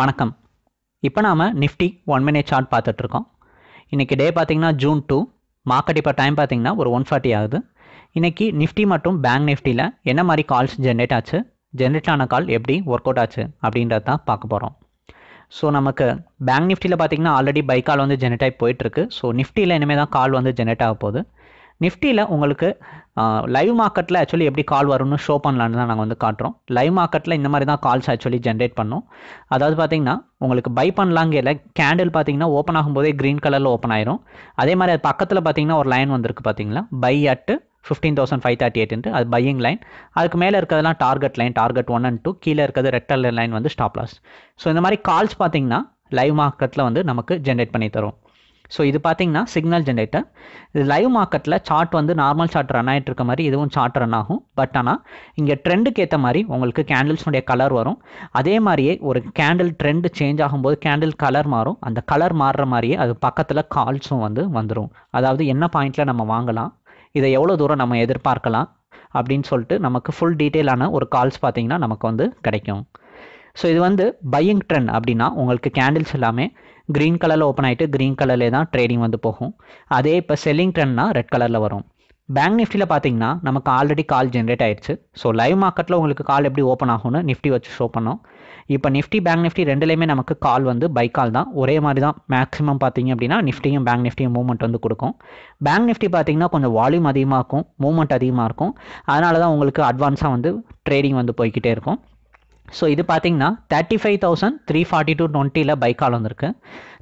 வணக்கம் இப்போ நாம் நிஃப்டி ஒன் மினிட் சார்ட் பார்த்துட்ருக்கோம் இன்றைக்கி டே பார்த்திங்கன்னா ஜூன் டூ மார்க்கெட் இப்போ டைம் பார்த்திங்கன்னா ஒரு ஒன் ஃபார்ட்டி ஆகுது இன்றைக்கி நிஃப்டி மற்றும் பேங்க் நிஃப்டியில் என்ன மாதிரி கால்ஸ் ஜென்ரேட் ஆச்சு ஜென்ரேட் ஆன கால் எப்படி ஒர்க் அவுட் ஆச்சு அப்படின்றத தான் பார்க்க போகிறோம் ஸோ நமக்கு பேங்க் நிஃப்டியில் பார்த்திங்கன்னா ஆல்ரெடி பை கால் வந்து ஜென்ரேட் ஆகி போயிட்டுருக்கு ஸோ நிஃப்டியில் இனிமேல் தான் கால் வந்து ஜென்ரேட் ஆக போகுது நிஃப்டியில் உங்களுக்கு லைவ் மார்க்கெட்டில் ஆக்சுவலி எப்படி கால் வரும்னு ஷோ பண்ணலான்னு தான் நாங்கள் வந்து காட்டுறோம் லைவ் மார்க்கெட்டில் இந்த மாதிரி தான் கால்ஸ் ஆக்சுவலி ஜென்ரேட் பண்ணோம் அதாவது பார்த்தீங்கன்னா உங்களுக்கு பை பண்ணலாங்கல கேண்டில் பார்த்தீங்கன்னா ஓப்பன் ஆகும்போதே க்ரீன் கலரில் ஓப்பன் ஆயிரும் அதே மாதிரி அது பக்கத்தில் பார்த்தீங்கன்னா ஒரு லைன் வந்திருக்கு பார்த்தீங்களா buy at fifteen thousand five thirty eight அது பையிங் லைன் அதுக்கு மேலே இருக்கிறதுலாம் target line target one and two கீழே இருக்கிறது ரெட்டல் லைன் வந்து ஸ்டாப் லாஸ் ஸோ இந்த மாதிரி கால்ஸ் பார்த்தீங்கன்னா லைவ் மார்க்கெட்டில் வந்து நமக்கு ஜென்ரேட் பண்ணி தரும் ஸோ இது பார்த்தீங்கன்னா சிக்னல் ஜென்ரேட்டர் இது லைவ் மார்க்கெட்டில் சார்ட் வந்து நார்மல் சார்ட் ரன் ஆகிட்டு இருக்க மாதிரி இதுவும் சார்ட் ரன் ஆகும் பட் ஆனால் இங்கே ட்ரெண்டுக்கு ஏற்ற மாதிரி உங்களுக்கு கேண்டில்ஸ்னுடைய கலர் வரும் அதே மாதிரியே ஒரு கேண்டில் ட்ரெண்டு சேஞ்ச் ஆகும்போது கேண்டில் கலர் மாறும் அந்த கலர் மாறுற மாதிரியே அது பக்கத்தில் கால்ஸும் வந்து வந்துடும் அதாவது என்ன பாயிண்ட்டில் நம்ம வாங்கலாம் இதை எவ்வளோ தூரம் நம்ம எதிர்பார்க்கலாம் அப்படின்னு சொல்லிட்டு நமக்கு ஃபுல் டீட்டெயிலான ஒரு கால்ஸ் பார்த்தீங்கன்னா நமக்கு வந்து கிடைக்கும் ஸோ இது வந்து பையிங் ட்ரெண்ட் அப்படின்னா உங்களுக்கு கேண்டில்ஸ் எல்லாமே க்ரீன் கலரில் ஓப்பன் ஆகிட்டு க்ரீன் கலர்லேயே தான் ட்ரேடிங் வந்து போகும் அதே இப்போ செல்லிங் ட்ரெண்ட்னா ரெட் கலரில் வரும் பேங்க் நிஃப்டியில் பார்த்தீங்கன்னா நமக்கு ஆல்ரெடி கால் ஜென்ரேட் ஆயிடுச்சு ஸோ லைவ் மார்க்கெட்டில் உங்களுக்கு கால் எப்படி ஓப்பன் ஆகும்னு நிஃப்டி வச்சு ஷோ பண்ணோம் இப்போ நிஃப்டி பேங்க் நிஃப்டி ரெண்டுலேயுமே நமக்கு கால் வந்து பை கால் தான் ஒரே மாதிரி தான் மேக்ஸிமம் பார்த்தீங்க அப்படின்னா நிஃப்டியும் பேங்க் நிஃப்டியும் மூவ்மெண்ட் வந்து கொடுக்கும் பேங்க் நிஃப்டி பார்த்தீங்கன்னா கொஞ்சம் வால்யூம் அதிகமாக இருக்கும் மூவ்மெண்ட் அதிகமாக இருக்கும் அதனால தான் உங்களுக்கு அட்வான்ஸாக வந்து ட்ரேடிங் வந்து போய்கிட்டே இருக்கும் ஸோ இது பார்த்தீங்கன்னா thirty five thousand three forty two டுவெண்ட்டியில் பைக்கால் வந்திருக்கு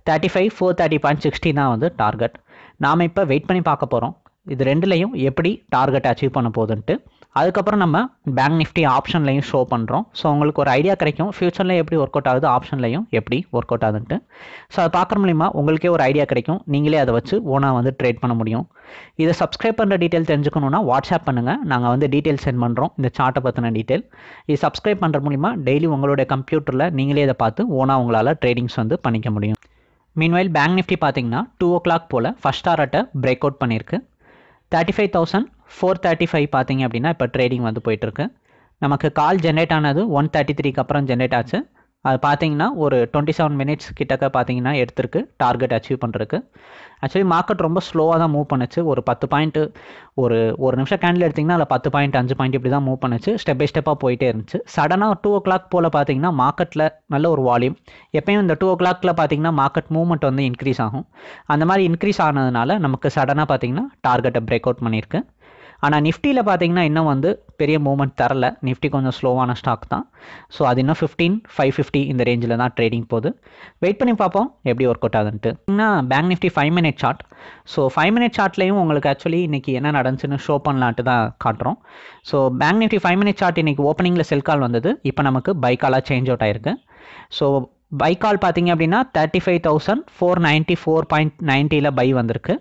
thirty five four thirty point sixty தான் வந்து டார்கெட் நாம் இப்போ வெயிட் பண்ணி பார்க்க போகிறோம் இது ரெண்டுலேயும் எப்படி டார்கெட் அச்சீவ் பண்ண போகுதுன்ட்டு அதுக்கப்புறம் நம்ம பேங்க் நிஃப்டி ஆப்ஷன்லையும் ஷோ பண்ணுறோம் ஸோ உங்களுக்கு ஒரு ஐடியா கிடைக்கும் ஃபியூச்சரில் எப்படி ஒர்க் அவுட் ஆகுது ஆப்ஷன்லையும் எப்படி ஒர்க் அவுட் ஆகுதுன்ட்டு ஸோ அதை பார்க்குற மூலிமா உங்களுக்கே ஒரு ஐடியா கிடைக்கும் நீங்களே அதை வச்சு ஓனாக வந்து ட்ரேட் பண்ண முடியும் இதை சப்ஸ்கிரைப் பண்ணுற டீட்டெயில் தெரிஞ்சுக்கணுன்னா வாட்ஸ்அப் பண்ணுங்கள் நாங்கள் வந்து டீட்டெயில் சென்ட் பண்ணுறோம் இந்த சார்ட்டை பற்றின டீட்டெயில் இது சப்ஸ்கிரைப் பண்ணுற மூலிமா டெய்லி உங்களுடைய கம்ப்யூட்டரில் நீங்களே இதை பார்த்து ஓனாக உங்களால் ட்ரேடிங்ஸ் வந்து பண்ணிக்க முடியும் மீன்வைல் பேங்க் நிஃப்டி பார்த்தீங்கன்னா டூ ஓ கிளாக் போல் ஃபஸ்ட் ஆர்ட்டை பிரேக் அவுட் பண்ணியிருக்கு thirty five thousand four thirty five பார்த்தீங்க அப்படின்னா இப்போ ட்ரேடிங் வந்து போயிட்டுருக்கு நமக்கு கால் ஜென்ரேட் ஆனது ஒன் தேர்ட்டி த்ரீக்கு அப்புறம் ஜென்ரேட் ஆச்சு அது பார்த்தீங்கன்னா ஒரு டுவெண்ட்டி செவன் மினிட்ஸ் கிட்டக்க பார்த்தீங்கன்னா எடுத்திருக்கு டார்கெட் அச்சீவ் பண்ணுறதுக்கு ஆக்சுவலி மார்க்கெட் ரொம்ப ஸ்லோவாக தான் மூவ் பண்ணுச்சு ஒரு பத்து பாயிண்ட்டு ஒரு ஒரு நிமிஷம் கேண்டில் எடுத்திங்கன்னா அதில் பத்து பாயிண்ட் அஞ்சு பாயிண்ட் இப்படி தான் மூவ் பண்ணுச்சு ஸ்டெப் பை ஸ்டெப்பாக போயிட்டே இருந்துச்சு சடனாக டூ ஓ கிளாக் போல் பார்த்தீங்கன்னா மார்க்கெட்டில் நல்ல ஒரு வால்யூம் எப்பயும் இந்த டூ ஓ கிளாக்கில் பார்த்தீங்கன்னா மார்க்கெட் மூவ்மெண்ட் வந்து இன்க்ரீஸ் ஆகும் அந்த மாதிரி இன்க்ரீஸ் ஆனதுனால நமக்கு சடனாக பார்த்தீங்கன்னா டார்கெட்டை பிரேக் அவுட் பண்ணியிருக்கு ஆனால் நிஃப்டியில் பார்த்தீங்கன்னா இன்னும் வந்து பெரிய மூமெண்ட் தரல நிஃப்டி கொஞ்சம் ஸ்லோவான ஸ்டாக் தான் ஸோ அது இன்னும் ஃபிஃப்டீன் ஃபைவ் ஃபிஃப்டி இந்த ரேஞ்சில் தான் ட்ரேடிங் போகுது வெயிட் பண்ணி பார்ப்போம் எப்படி ஒர்க் அவுட் ஆகுதுன்ட்டு bank Nifty five minute chart so five minute சார்ட்லேயும் உங்களுக்கு ஆக்சுவலி இன்றைக்கி என்ன நடந்துச்சுன்னு ஷோ பண்ணலான்ட்டு தான் காட்டுறோம் so bank Nifty five minute chart இன்றைக்கி ஓப்பனிங்கில் செல் கால் வந்தது இப்போ நமக்கு பைக்காலாக சேஞ்ச் அவுட் ஆயிருக்கு ஸோ பைக்கால் பார்த்தீங்க அப்படின்னா thirty five thousand four ninety four point நைன்ட்டியில் பை வந்திருக்கு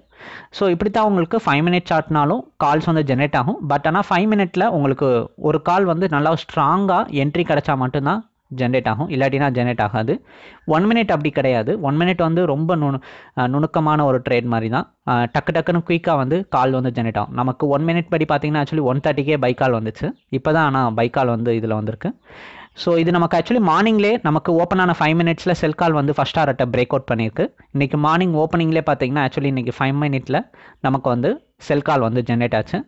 ஸோ இப்படி தான் உங்களுக்கு ஃபைவ் மினிட் சார்ட்னாலும் கால்ஸ் வந்து ஜென்ரேட் ஆகும் பட் ஆனால் ஃபைவ் மினிட்டில் உங்களுக்கு ஒரு கால் வந்து நல்லா ஸ்ட்ராங்காக என்ட்ரி கிடச்சா மட்டும்தான் ஜென்ரேட் ஆகும் இல்லாட்டினா ஜென்ரேட் ஆகாது ஒன் மினிட் அப்படி கிடையாது ஒன் மினிட் வந்து ரொம்ப நுணு நுணுக்கமான ஒரு ட்ரேட் மாதிரி தான் டக்கு டக்குன்னு குயிக்காக வந்து கால் வந்து ஜென்ரேட் ஆகும் நமக்கு ஒன் மினிட் படி பார்த்தீங்கன்னா ஆக்சுவலி ஒன் தேர்ட்டிக்கே பைக்கால் வந்துச்சு இப்போ தான் ஆனால் பைக்கால் வந்து இதில் வந்திருக்கு ஸோ இது நமக்கு ஆக்சுவலி மார்னிங்லே நமக்கு ஓப்பன் ஆன ஃபைவ் மினிட்ஸில் செல் கால் வந்து ஃபஸ்ட் ஆர்ட்டை பிரேக் அவுட் பண்ணியிருக்கு இன்றைக்கி மார்னிங் ஓப்பனிங்லேயே பார்த்தீங்கன்னா ஆக்சுவலி இன்றைக்கி ஃபைவ் மினிட்ல நமக்கு வந்து செல் கால் வந்து ஜென்ரேட் ஆச்சு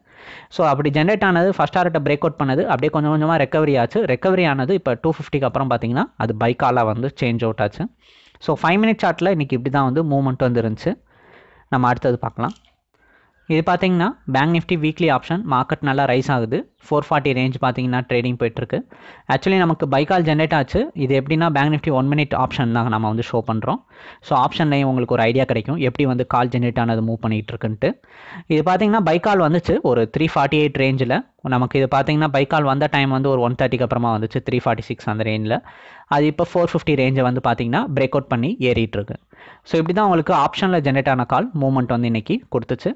ஸோ அப்படி ஜென்ரேட் ஆனது ஃபஸ்ட் ஆர்ட்டை பிரேக் அவுட் பண்ணது அப்படியே கொஞ்சம் கொஞ்சமாக ரெக்கவரி ஆச்சு ரெக்கவரி ஆனது இப்போ டூ ஃபிஃப்டிக்கு அப்புறம் பார்த்தீங்கன்னா அது பைக்காலாக வந்து சேஞ்ச் அவுட் ஆச்சு ஸோ ஃபைவ் மினிட் சார்ட்டில் இன்றைக்கி இப்படி தான் வந்து மூமெண்ட் வந்துருந்துச்சு நம்ம அடுத்தது பார்க்கலாம் இது பார்த்தீங்கன்னா bank Nifty weekly option market நல்லா ரைஸ் ஆகுது ஃபோர் ஃபார்ட்டி ரேஞ்ச் பார்த்தீங்கன்னா ட்ரேடிங் போயிட்டுருக்கு ஆக்சுவலி நமக்கு பைக்கால் ஜென்ரேட் ஆச்சு இது எப்படின்னா bank Nifty one minute option தான் நம்ம வந்து ஷோ பண்ணுறோம் ஸோ ஆப்ஷன்லேயும் உங்களுக்கு ஒரு ஐடியா கிடைக்கும் எப்படி வந்து கால் ஜென்ரேட் ஆனது மூவ் பண்ணிகிட்டு இருக்குன்ட்டு இது பார்த்தீங்கன்னா பைக்கால் வந்துச்சு ஒரு த்ரீ ஃபார்ட்டி எயிட் ரேஞ்சில் நமக்கு இது பார்த்தீங்கன்னா பைக்கால் வந்த டைம் வந்து ஒரு ஒன் தேர்ட்டிக்கு அப்புறமா வந்துச்சு த்ரீ ஃபார்ட்டி சிக்ஸ் அந்த ரேஞ்சில் அது இப்போ ஃபோர் ஃபிஃப்டி ரேஞ்சை வந்து பார்த்தீங்கன்னா பிரேக் அவுட் பண்ணி ஏறிட்டுருக்கு ஸோ இப்படி தான் உங்களுக்கு ஆப்ஷனில் ஜென்ரேட் ஆன கால் மூவ்மெண்ட் வந்து இன்றைக்கி கொடுத்துச்சு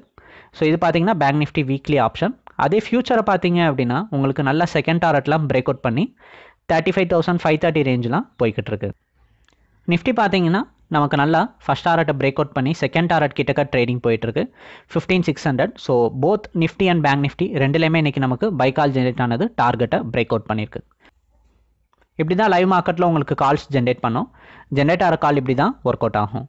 ஸோ இது பார்த்தீங்கன்னா பேங்க் நிஃப்டி வீக்லி ஆப்ஷன் அதே ஃபியூச்சரை பார்த்தீங்க அப்படின்னா உங்களுக்கு நல்லா செகண்ட் டாரட்லாம் பிரேக் அவுட் பண்ணி thirty five thousand five thirty ரேஞ்செலாம் போய்கிட்டு இருக்கு நிஃப்டி பார்த்தீங்கன்னா நமக்கு நல்லா ஃபஸ்ட் டாரட்டை பிரேக் அவுட் பண்ணி செகண்ட் டாரட் கிட்டக்க ட்ரேடிங் போயிட்டுருக்கு fifteen six hundred so both Nifty and bank Nifty ரெண்டுலேயுமே இன்றைக்கி நமக்கு பைக்கால் ஜென்ரேட் ஆனது டார்கெட்டை பிரேக் அவுட் பண்ணியிருக்கு இப்படி தான் லைவ் மார்க்கெட்டில் உங்களுக்கு கால்ஸ் ஜென்ரேட் பண்ணோம் ஜென்ரேட் ஆகிற கால் இப்படி தான் ஒர்க் அவுட் ஆகும்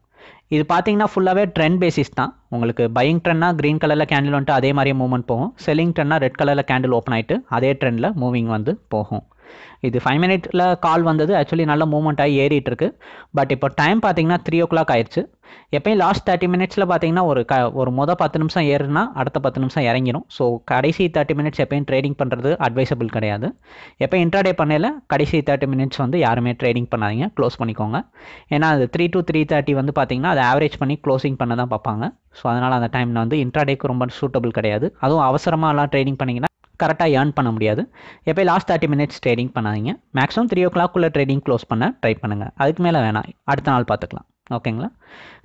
இது பார்த்தீங்கன்னா ஃபுல்லாகவே ட்ரெண்ட் பேசிஸ் தான் உங்களுக்கு பையிங் ட்ரெண்ட்னா க்ரீன் கலரில் கேண்டில் வந்துட்டு அதே மாதிரியே மூவ்மெண்ட் போகும் செல்லிங் ட்ரெண்ட்னா ரெட் கலரில் கேண்டில் ஓப்பன் ஆகிட்டு அதே ட்ரெண்டில் மூவிங் வந்து போகும் இது ஃபைவ் மினிட்ல கால் வந்தது ஆக்சுவலி நல்ல மூவ்மெண்ட் ஆகி ஏறிட்டு இருக்கு பட் இப்போ டைம் பார்த்தீங்கன்னா த்ரீ ஓ கிளாக் ஆயிடுச்சு எப்பயும் லாஸ்ட் தேர்ட்டி மினிட்ஸில் பார்த்தீங்கன்னா ஒரு க ஒரு மொதல் பத்து நிமிஷம் ஏறுனா அடுத்த பத்து நிமிஷம் இறங்கிடும் ஸோ கடைசி தேர்ட்டி மினிட்ஸ் எப்பயும் ட்ரேடிங் பண்ணுறது அட்வைசபிள் கிடையாது எப்போ இன்ட்ராடே பண்ணையில் கடைசி தேர்ட்டி மினிட்ஸ் வந்து யாருமே ட்ரேடிங் பண்ணாதீங்க க்ளோஸ் பண்ணிக்கோங்க ஏன்னா அது த்ரீ டு த்ரீ தேர்ட்டி வந்து பார்த்தீங்கன்னா அது ஆவரேஜ் பண்ணி க்ளோசிங் பண்ண தான் பார்ப்பாங்க ஸோ அதனால் அந்த டைமில் வந்து இன்ட்ராடேக்கு ரொம்ப சூட்டபிள் கிடையாது அதுவும் அவசரமாகலாம் ட்ரேடிங் பண்ணிங்கன்னா கரெக்டாக ஏர்ன் பண்ண முடியாது எப்போயும் லாஸ்ட் தேர்ட்டி மினிட்ஸ் ட்ரேடிங் பண்ணாதீங்க மேக்ஸிமம் த்ரீ ஓ கிளாக்குள்ளே ட்ரேடிங் க்ளோஸ் பண்ண ட்ரை பண்ணுங்கள் அதுக்கு மேலே வேணாம் அடுத்த நாள் பார்த்துக்கலாம் ஓகேங்களா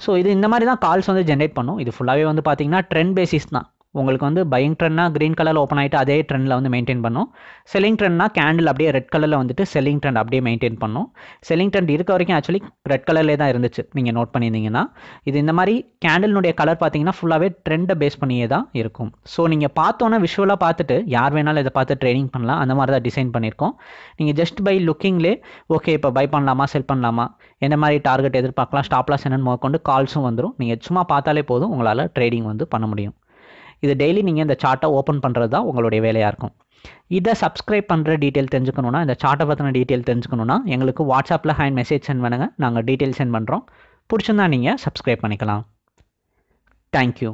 ஸோ இது இந்த மாதிரி தான் கால்ஸ் வந்து ஜென்ரேட் பண்ணும் இது ஃபுல்லாகவே வந்து பார்த்தீங்கன்னா ட்ரெண்ட் பேசிஸ் தான் உங்களுக்கு வந்து பையிங் ட்ரெண்ட்னா க்ரீன் கலரில் ஓப்பன் ஆகிட்டு அதே ட்ரெண்டில் வந்து மெயின்டைன் பண்ணும் செல்லிங் ட்ரெண்ட்னா கேண்டில் அப்படியே ரெட் கலரில் வந்துட்டு செல்லிங் ட்ரெண்ட் அப்படியே மெயின்டைன் பண்ணும் செல்லிங் ட்ரெண்ட் இருக்க வரைக்கும் ஆக்சுவலி ரெட் கலர்லேயே தான் இருந்துச்சு நீங்கள் நோட் பண்ணியிருந்தீங்கன்னா இது இந்த மாதிரி கேண்டில்னுடைய கலர் பார்த்தீங்கன்னா ஃபுல்லாகவே ட்ரெண்டை பேஸ் பண்ணியே தான் இருக்கும் ஸோ நீங்கள் பார்த்தோன்னே விஷுவலாக பார்த்துட்டு யார் வேணாலும் இதை பார்த்து ட்ரைனிங் பண்ணலாம் அந்த மாதிரி தான் டிசைன் பண்ணியிருக்கோம் நீங்கள் ஜஸ்ட் பை லுக்கிங்லே ஓகே இப்போ பை பண்ணலாமா செல் பண்ணலாமா எந்த மாதிரி டார்கெட் எதிர்பார்க்கலாம் ஸ்டாப்லாஸ் என்னென்னு முதற்கொண்டு கால்ஸும் வந்துடும் நீங்கள் சும்மா பார்த்தாலே போதும் உங்களால் ட்ரேடிங் வந்து பண்ண முடியும் இது டெய்லி நீங்கள் இந்த சார்ட்டை ஓப்பன் பண்ணுறது தான் உங்களுடைய வேலையாக இருக்கும் இதை சப்ஸ்கிரைப் பண்ணுற டீட்டெயில் தெரிஞ்சுக்கணுன்னா இந்த சார்ட்டை பற்றின டீட்டெயில் தெரிஞ்சுக்கணுன்னா எங்களுக்கு வாட்ஸ்அப்பில் ஹேண்ட் மெசேஜ் சென்ட் பண்ணுங்கள் நாங்கள் டீட்டெயில் சென்ட் பண்ணுறோம் பிடிச்சிருந்தா நீங்கள் சப்ஸ்கிரைப் பண்ணிக்கலாம் தேங்க்யூ